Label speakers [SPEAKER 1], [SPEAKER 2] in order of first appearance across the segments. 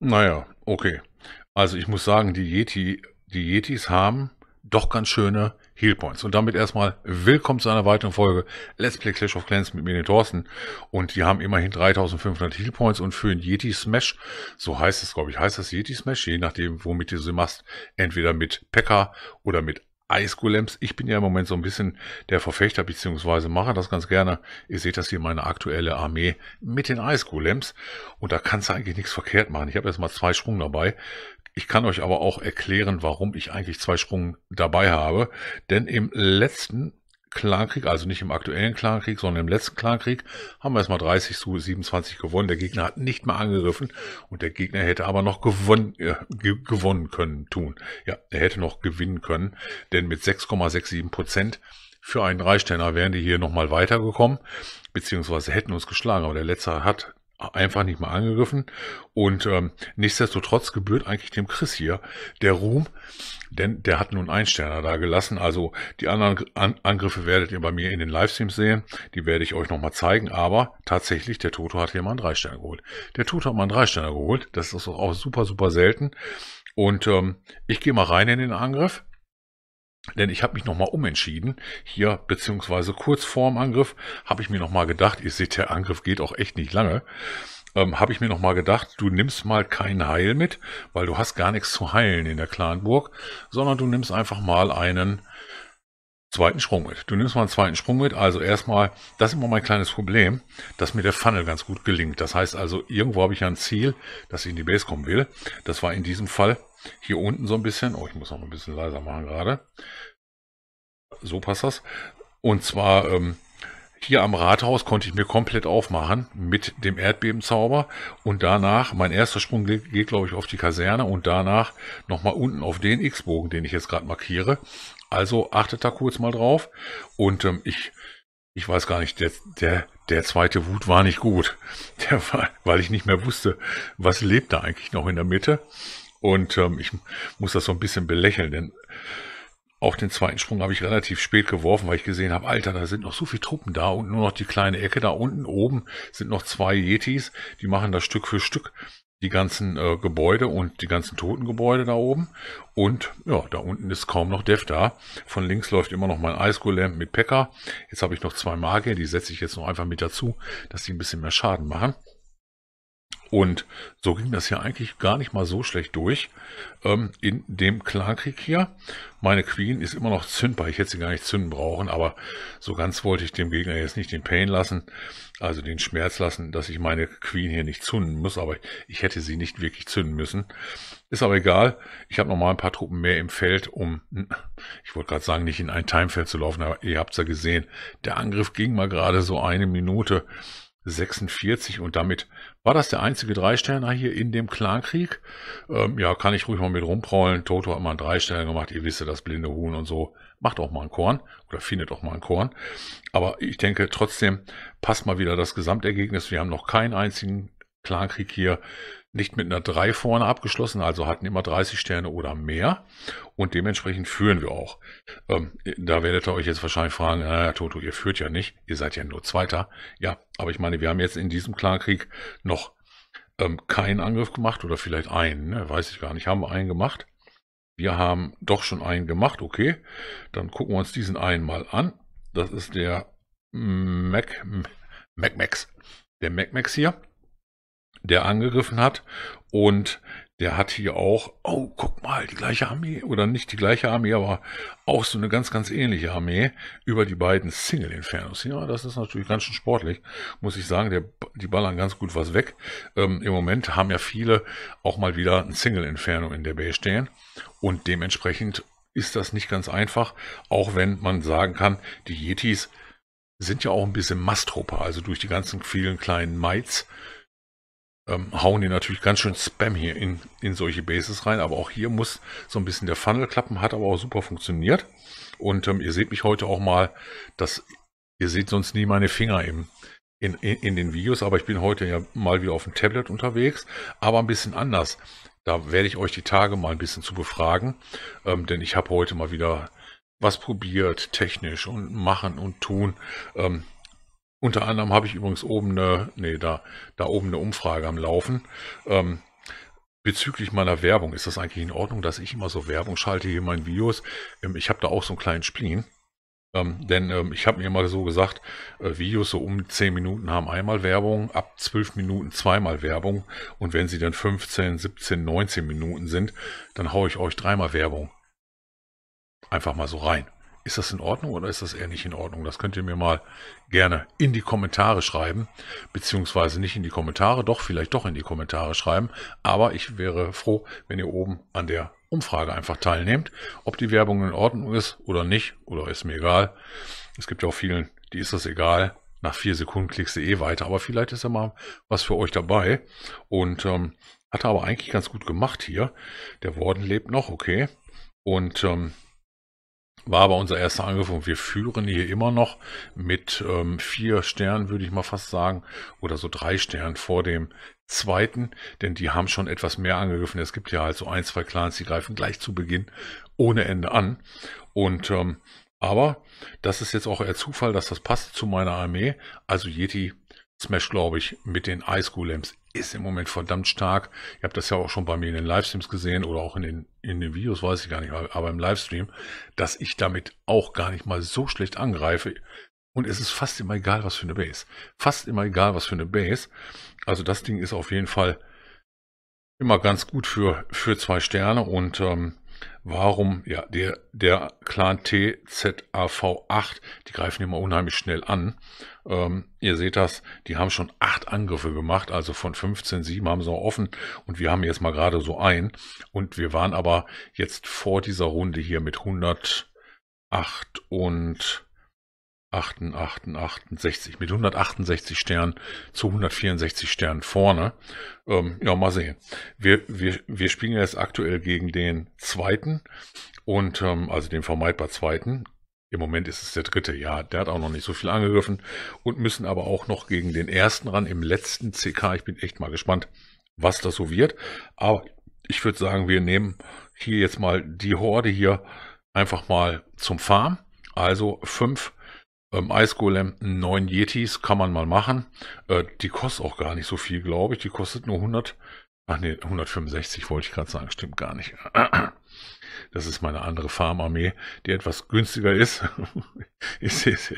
[SPEAKER 1] Naja, okay. Also ich muss sagen, die Yeti, die Yetis haben doch ganz schöne Healpoints. Und damit erstmal willkommen zu einer weiteren Folge Let's Play Clash of Clans mit mir, den Thorsten. Und die haben immerhin 3500 Healpoints und für einen Yeti Smash, so heißt es, glaube ich, heißt das Yeti Smash, je nachdem, womit du sie machst, entweder mit Pekka oder mit iSchool Lamps. Ich bin ja im Moment so ein bisschen der Verfechter beziehungsweise mache das ganz gerne. Ihr seht das hier meine aktuelle Armee mit den iSchool Lamps und da kannst du eigentlich nichts verkehrt machen. Ich habe jetzt mal zwei Sprung dabei. Ich kann euch aber auch erklären, warum ich eigentlich zwei Sprung dabei habe. Denn im letzten Klankrieg, also nicht im aktuellen Klankrieg, sondern im letzten Klankrieg, haben wir erstmal 30 zu 27 gewonnen. Der Gegner hat nicht mal angegriffen und der Gegner hätte aber noch gewonnen, äh, ge gewonnen können tun. Ja, er hätte noch gewinnen können, denn mit 6,67 Prozent für einen Dreiständer wären die hier nochmal weitergekommen, beziehungsweise hätten uns geschlagen, aber der Letzte hat einfach nicht mal angegriffen. Und ähm, nichtsdestotrotz gebührt eigentlich dem Chris hier der Ruhm, denn der hat nun einen Sterner da gelassen. Also die anderen An Angriffe werdet ihr bei mir in den Livestreams sehen. Die werde ich euch nochmal zeigen. Aber tatsächlich, der Toto hat hier mal einen Dreisterner geholt. Der Toto hat mal einen Dreisterner geholt. Das ist auch super, super selten. Und ähm, ich gehe mal rein in den Angriff. Denn ich habe mich nochmal umentschieden. Hier, beziehungsweise kurz vorm Angriff, habe ich mir nochmal gedacht, ihr seht, der Angriff geht auch echt nicht lange, ähm, habe ich mir nochmal gedacht, du nimmst mal kein Heil mit, weil du hast gar nichts zu heilen in der Clanburg, sondern du nimmst einfach mal einen zweiten Sprung mit. Du nimmst mal einen zweiten Sprung mit. Also erstmal, das ist immer mein kleines Problem, dass mir der Funnel ganz gut gelingt. Das heißt also, irgendwo habe ich ein Ziel, dass ich in die Base kommen will. Das war in diesem Fall hier unten so ein bisschen. Oh, ich muss noch ein bisschen leiser machen gerade. So passt das. Und zwar ähm, hier am Rathaus konnte ich mir komplett aufmachen mit dem Erdbebenzauber. Und danach, mein erster Sprung geht, geht glaube ich, auf die Kaserne und danach nochmal unten auf den X-Bogen, den ich jetzt gerade markiere. Also achtet da kurz mal drauf. Und ähm, ich, ich weiß gar nicht, der, der, der zweite Wut war nicht gut. Der war, weil ich nicht mehr wusste, was lebt da eigentlich noch in der Mitte. Und ähm, ich muss das so ein bisschen belächeln, denn auch den zweiten Sprung habe ich relativ spät geworfen, weil ich gesehen habe, Alter, da sind noch so viele Truppen da und nur noch die kleine Ecke da unten oben sind noch zwei Yetis, die machen das Stück für Stück die ganzen äh, Gebäude und die ganzen toten Gebäude da oben. Und ja, da unten ist kaum noch Dev da. Von links läuft immer noch mein Eisgolamp mit Pekka. Jetzt habe ich noch zwei Magier, die setze ich jetzt noch einfach mit dazu, dass die ein bisschen mehr Schaden machen. Und so ging das ja eigentlich gar nicht mal so schlecht durch ähm, in dem Klankrieg hier. Meine Queen ist immer noch zündbar. Ich hätte sie gar nicht zünden brauchen, aber so ganz wollte ich dem Gegner jetzt nicht den Pain lassen, also den Schmerz lassen, dass ich meine Queen hier nicht zünden muss. Aber ich hätte sie nicht wirklich zünden müssen. Ist aber egal. Ich habe noch mal ein paar Truppen mehr im Feld, um, ich wollte gerade sagen, nicht in ein Timefeld zu laufen, aber ihr habt ja gesehen, der Angriff ging mal gerade so eine Minute 46 und damit war das der einzige Dreisterner hier in dem Clankrieg? Ähm, ja, kann ich ruhig mal mit rumprollen. Toto hat mal einen Dreisterner gemacht. Ihr wisst ja, das blinde Huhn und so. Macht auch mal ein Korn oder findet auch mal ein Korn. Aber ich denke trotzdem passt mal wieder das Gesamtergebnis. Wir haben noch keinen einzigen Klankrieg hier nicht mit einer 3 vorne abgeschlossen, also hatten immer 30 Sterne oder mehr und dementsprechend führen wir auch. Ähm, da werdet ihr euch jetzt wahrscheinlich fragen, naja, äh, Toto, ihr führt ja nicht, ihr seid ja nur Zweiter. Ja, aber ich meine, wir haben jetzt in diesem Klankrieg noch ähm, keinen Angriff gemacht oder vielleicht einen, ne? weiß ich gar nicht, haben wir einen gemacht. Wir haben doch schon einen gemacht, okay. Dann gucken wir uns diesen einen mal an. Das ist der Mac, Mac Max. Der Mac Max hier der angegriffen hat. Und der hat hier auch, oh, guck mal, die gleiche Armee, oder nicht die gleiche Armee, aber auch so eine ganz, ganz ähnliche Armee über die beiden Single Infernos. Ja, das ist natürlich ganz schön sportlich, muss ich sagen. Der, die ballern ganz gut was weg. Ähm, Im Moment haben ja viele auch mal wieder ein Single Inferno in der Bay stehen und dementsprechend ist das nicht ganz einfach, auch wenn man sagen kann, die Yetis sind ja auch ein bisschen Mastropa, also durch die ganzen vielen kleinen Mites ähm, hauen die natürlich ganz schön Spam hier in, in solche Bases rein. Aber auch hier muss so ein bisschen der Funnel klappen, hat aber auch super funktioniert. Und ähm, ihr seht mich heute auch mal, dass ihr seht sonst nie meine Finger im, in, in, in den Videos, aber ich bin heute ja mal wieder auf dem Tablet unterwegs, aber ein bisschen anders. Da werde ich euch die Tage mal ein bisschen zu befragen, ähm, denn ich habe heute mal wieder was probiert, technisch und machen und tun. Ähm, unter anderem habe ich übrigens oben eine, nee, da, da oben eine Umfrage am Laufen. Ähm, bezüglich meiner Werbung, ist das eigentlich in Ordnung, dass ich immer so Werbung schalte hier in meinen Videos? Ähm, ich habe da auch so einen kleinen Spleen. Ähm, denn ähm, ich habe mir immer so gesagt, äh, Videos so um 10 Minuten haben einmal Werbung, ab 12 Minuten zweimal Werbung und wenn sie dann 15, 17, 19 Minuten sind, dann haue ich euch dreimal Werbung. Einfach mal so rein. Ist das in Ordnung oder ist das eher nicht in Ordnung? Das könnt ihr mir mal gerne in die Kommentare schreiben, beziehungsweise nicht in die Kommentare, doch vielleicht doch in die Kommentare schreiben. Aber ich wäre froh, wenn ihr oben an der Umfrage einfach teilnehmt, ob die Werbung in Ordnung ist oder nicht, oder ist mir egal. Es gibt ja auch vielen, die ist das egal. Nach vier Sekunden klickst du eh weiter, aber vielleicht ist ja mal was für euch dabei. Und ähm, hat er aber eigentlich ganz gut gemacht hier. Der Worden lebt noch, okay. Und ähm, war aber unser erster Angriff und wir führen hier immer noch mit ähm, vier Sternen, würde ich mal fast sagen, oder so drei Sternen vor dem zweiten, denn die haben schon etwas mehr angegriffen. Es gibt ja halt so ein, zwei Clans, die greifen gleich zu Beginn ohne Ende an. Und ähm, aber das ist jetzt auch eher Zufall, dass das passt zu meiner Armee. Also Yeti Smash, glaube ich, mit den Ice Golems ist im Moment verdammt stark. Ihr habt das ja auch schon bei mir in den Livestreams gesehen oder auch in den, in den Videos, weiß ich gar nicht, aber im Livestream, dass ich damit auch gar nicht mal so schlecht angreife. Und es ist fast immer egal, was für eine Base. Fast immer egal, was für eine Base. Also das Ding ist auf jeden Fall immer ganz gut für, für zwei Sterne und ähm, warum, ja, der, der Clan TZAV8, die greifen immer unheimlich schnell an. Ähm, ihr seht das, die haben schon acht Angriffe gemacht, also von 15, sieben haben sie noch offen und wir haben jetzt mal gerade so ein. Und wir waren aber jetzt vor dieser Runde hier mit 108 und 68 mit 168 Sternen zu 164 Sternen vorne. Ähm, ja, mal sehen. Wir, wir, wir spielen jetzt aktuell gegen den zweiten und ähm, also den vermeidbar zweiten. Im Moment ist es der dritte, ja, der hat auch noch nicht so viel angegriffen und müssen aber auch noch gegen den ersten ran im letzten CK. Ich bin echt mal gespannt, was das so wird. Aber ich würde sagen, wir nehmen hier jetzt mal die Horde hier einfach mal zum Farm. Also fünf ähm, Golem neun Yetis kann man mal machen. Äh, die kostet auch gar nicht so viel, glaube ich. Die kostet nur 100. Ach nee, 165 wollte ich gerade sagen. Stimmt gar nicht. Das ist meine andere Farmarmee, die etwas günstiger ist. Ich sehe es,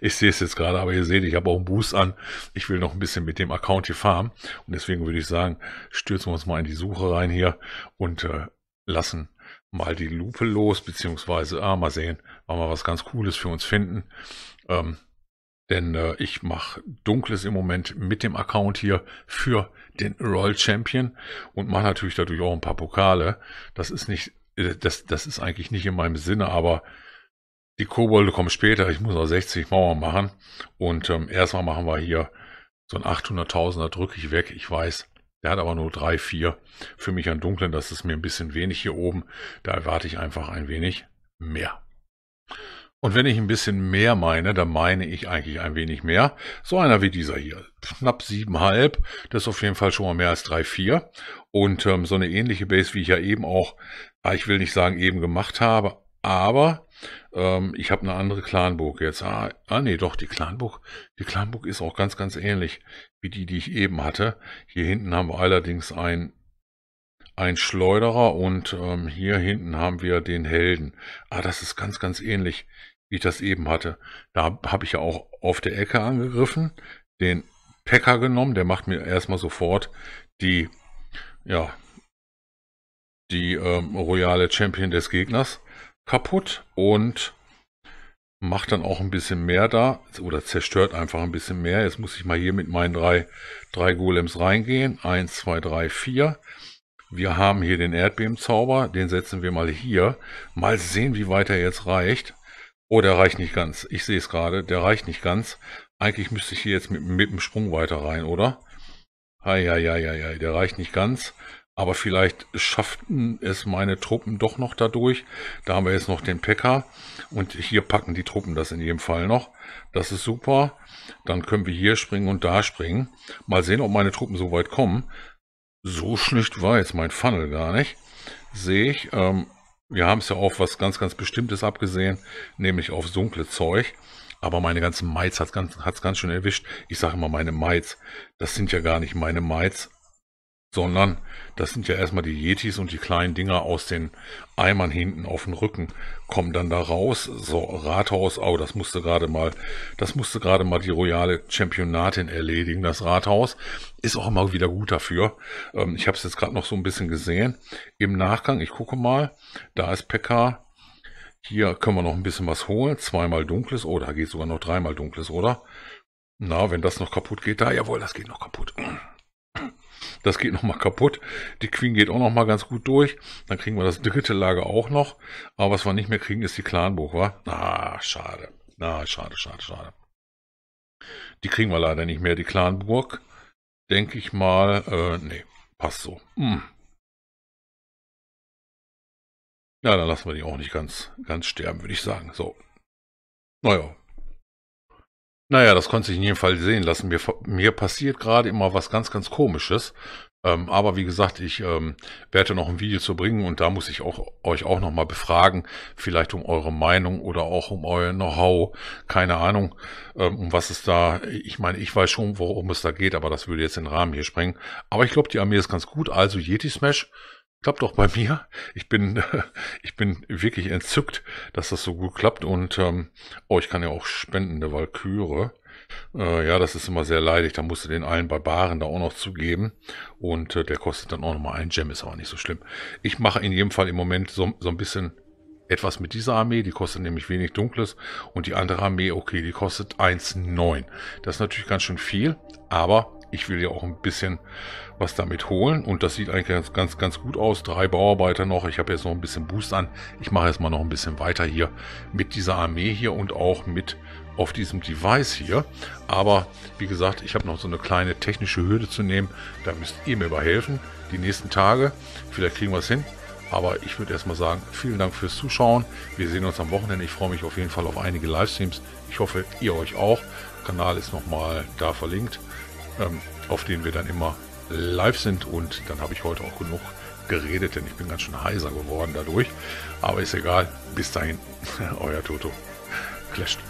[SPEAKER 1] ich sehe es jetzt gerade, aber ihr seht, ich habe auch einen Boost an. Ich will noch ein bisschen mit dem Account hier farmen. Und deswegen würde ich sagen, stürzen wir uns mal in die Suche rein hier und äh, lassen mal die Lupe los, beziehungsweise, ah, mal sehen, auch mal was ganz Cooles für uns finden. Ähm, denn äh, ich mache Dunkles im Moment mit dem Account hier für den Royal Champion und mache natürlich dadurch auch ein paar Pokale. Das ist nicht, äh, das, das ist eigentlich nicht in meinem Sinne, aber die Kobolde kommen später. Ich muss noch 60 Mauern machen und ähm, erstmal machen wir hier so ein 800.000er drücke ich weg. Ich weiß, der hat aber nur drei, vier. Für mich an Dunklen, das ist mir ein bisschen wenig hier oben. Da erwarte ich einfach ein wenig mehr. Und wenn ich ein bisschen mehr meine, dann meine ich eigentlich ein wenig mehr. So einer wie dieser hier, knapp siebenhalb, das ist auf jeden Fall schon mal mehr als drei vier. Und ähm, so eine ähnliche Base, wie ich ja eben auch, ah, ich will nicht sagen eben gemacht habe, aber ähm, ich habe eine andere Clanburg jetzt. Ah, ah nee, doch, die Clanburg, die Clanburg ist auch ganz, ganz ähnlich wie die, die ich eben hatte. Hier hinten haben wir allerdings ein ein Schleuderer und ähm, hier hinten haben wir den Helden. Ah, das ist ganz, ganz ähnlich, wie ich das eben hatte. Da habe ich ja auch auf der Ecke angegriffen, den Packer genommen, der macht mir erstmal sofort die, ja, die ähm, royale Champion des Gegners kaputt und macht dann auch ein bisschen mehr da oder zerstört einfach ein bisschen mehr. Jetzt muss ich mal hier mit meinen drei, drei Golems reingehen. Eins, zwei, drei, vier. Wir haben hier den Erdbebenzauber, den setzen wir mal hier. Mal sehen, wie weit er jetzt reicht. Oh, der reicht nicht ganz. Ich sehe es gerade, der reicht nicht ganz. Eigentlich müsste ich hier jetzt mit, mit dem Sprung weiter rein, oder? Eieieiei, der reicht nicht ganz. Aber vielleicht schafften es meine Truppen doch noch dadurch. Da haben wir jetzt noch den Pekka. Und hier packen die Truppen das in jedem Fall noch. Das ist super. Dann können wir hier springen und da springen. Mal sehen, ob meine Truppen so weit kommen. So schlicht war jetzt mein Funnel gar nicht. Sehe ich. Ähm, wir haben es ja auf was ganz, ganz Bestimmtes abgesehen, nämlich auf dunkle Zeug. Aber meine ganzen Maids hat es ganz, ganz schön erwischt. Ich sage immer meine Maids. Das sind ja gar nicht meine Maids. Sondern, das sind ja erstmal die Yetis und die kleinen Dinger aus den Eimern hinten auf den Rücken, kommen dann da raus, so Rathaus, oh, das musste gerade mal, das musste gerade mal die royale Championatin erledigen, das Rathaus, ist auch mal wieder gut dafür. Ähm, ich habe es jetzt gerade noch so ein bisschen gesehen, im Nachgang, ich gucke mal, da ist Pekka, hier können wir noch ein bisschen was holen, zweimal dunkles, oh, da geht sogar noch dreimal dunkles, oder? Na, wenn das noch kaputt geht, da, jawohl, das geht noch kaputt. Das geht nochmal kaputt. Die Queen geht auch nochmal ganz gut durch. Dann kriegen wir das dritte Lager auch noch. Aber was wir nicht mehr kriegen, ist die Clanburg, wa? Ah, schade. Na, ah, schade, schade, schade. Die kriegen wir leider nicht mehr, die Clanburg. Denke ich mal, äh, nee, passt so. Hm. Ja, dann lassen wir die auch nicht ganz, ganz sterben, würde ich sagen. So. Naja, naja, das konnte ich in jedem Fall sehen lassen. Mir, mir passiert gerade immer was ganz, ganz Komisches. Ähm, aber wie gesagt, ich ähm, werde noch ein Video zu bringen und da muss ich auch, euch auch nochmal befragen, vielleicht um eure Meinung oder auch um euer Know-how. Keine Ahnung, ähm, um was es da, ich meine, ich weiß schon, worum es da geht, aber das würde jetzt den Rahmen hier sprengen. Aber ich glaube, die Armee ist ganz gut, also Yeti Smash klappt auch bei mir. Ich bin, ich bin wirklich entzückt, dass das so gut klappt. Und ähm, oh, ich kann ja auch spendende Walküre. Äh, ja, das ist immer sehr leidig. Da musst du den einen Barbaren da auch noch zugeben. Und äh, der kostet dann auch nochmal einen Gem, ist aber nicht so schlimm. Ich mache in jedem Fall im Moment so, so ein bisschen etwas mit dieser Armee, die kostet nämlich wenig Dunkles und die andere Armee, okay, die kostet 1,9. Das ist natürlich ganz schön viel, aber ich will ja auch ein bisschen was damit holen. Und das sieht eigentlich ganz, ganz, ganz gut aus. Drei Bauarbeiter noch. Ich habe jetzt noch ein bisschen Boost an. Ich mache jetzt mal noch ein bisschen weiter hier mit dieser Armee hier und auch mit auf diesem Device hier. Aber wie gesagt, ich habe noch so eine kleine technische Hürde zu nehmen. Da müsst ihr mir überhelfen. Die nächsten Tage. Vielleicht kriegen wir es hin. Aber ich würde erstmal sagen, vielen Dank fürs Zuschauen. Wir sehen uns am Wochenende. Ich freue mich auf jeden Fall auf einige Livestreams. Ich hoffe, ihr euch auch. Kanal ist nochmal da verlinkt ähm, auf denen wir dann immer live sind. Und dann habe ich heute auch genug geredet, denn ich bin ganz schön heiser geworden dadurch. Aber ist egal. Bis dahin, euer Toto. Clashed.